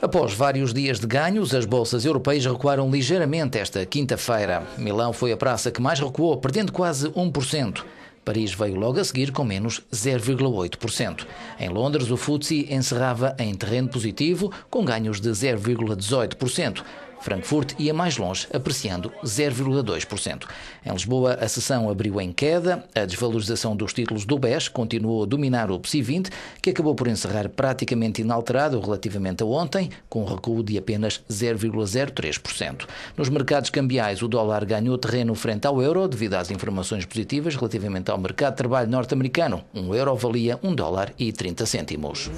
Após vários dias de ganhos, as bolsas europeias recuaram ligeiramente esta quinta-feira. Milão foi a praça que mais recuou, perdendo quase 1%. Paris veio logo a seguir com menos 0,8%. Em Londres, o FTSE encerrava em terreno positivo, com ganhos de 0,18%. Frankfurt ia mais longe, apreciando 0,2%. Em Lisboa, a sessão abriu em queda, a desvalorização dos títulos do BES continuou a dominar o PSI 20, que acabou por encerrar praticamente inalterado relativamente a ontem, com um recuo de apenas 0,03%. Nos mercados cambiais, o dólar ganhou terreno frente ao euro devido às informações positivas relativamente ao mercado de trabalho norte-americano. Um euro valia 1 dólar e 30 cêntimos.